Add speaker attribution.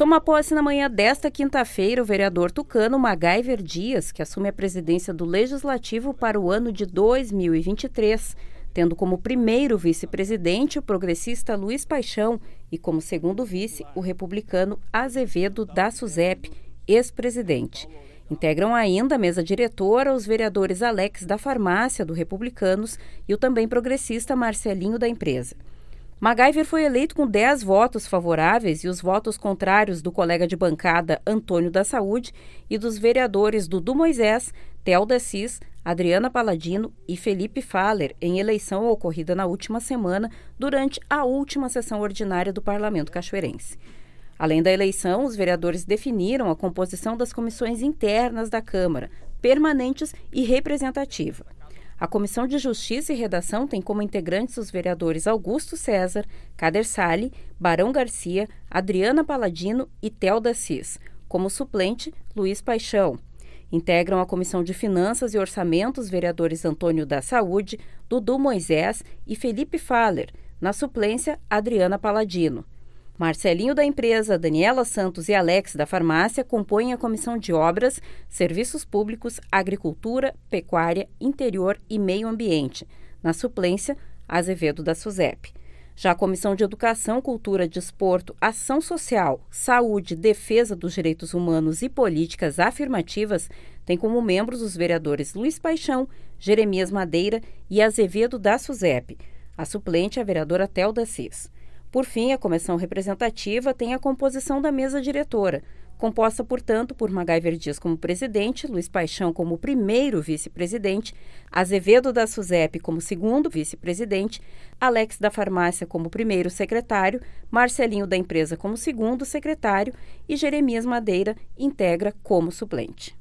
Speaker 1: Toma posse na manhã desta quinta-feira o vereador tucano Magaiver Dias, que assume a presidência do Legislativo para o ano de 2023, tendo como primeiro vice-presidente o progressista Luiz Paixão e como segundo vice o republicano Azevedo da Suzep, ex-presidente. Integram ainda a mesa diretora os vereadores Alex da Farmácia, do Republicanos, e o também progressista Marcelinho da empresa. MacGyver foi eleito com 10 votos favoráveis e os votos contrários do colega de bancada Antônio da Saúde e dos vereadores Dudu Moisés, Telda Cis, Adriana Paladino e Felipe Faller em eleição ocorrida na última semana durante a última sessão ordinária do Parlamento Cachoeirense. Além da eleição, os vereadores definiram a composição das comissões internas da Câmara, permanentes e representativa. A Comissão de Justiça e Redação tem como integrantes os vereadores Augusto César, Cader Sali, Barão Garcia, Adriana Paladino e Telda Cis. Como suplente, Luiz Paixão. Integram a Comissão de Finanças e Orçamentos vereadores Antônio da Saúde, Dudu Moisés e Felipe Faller. Na suplência, Adriana Paladino. Marcelinho da empresa, Daniela Santos e Alex da farmácia compõem a comissão de obras, serviços públicos, agricultura, pecuária, interior e meio ambiente. Na suplência, Azevedo da SUSEP. Já a Comissão de Educação, Cultura, Desporto, Ação Social, Saúde, Defesa dos Direitos Humanos e Políticas Afirmativas tem como membros os vereadores Luiz Paixão, Jeremias Madeira e Azevedo da SUSEP. A suplente é a vereadora Telda Cis. Por fim, a comissão representativa tem a composição da mesa diretora, composta, portanto, por Magaiver Dias como presidente, Luiz Paixão como primeiro vice-presidente, Azevedo da SUSEP como segundo vice-presidente, Alex da Farmácia como primeiro secretário, Marcelinho da empresa como segundo secretário e Jeremias Madeira integra como suplente.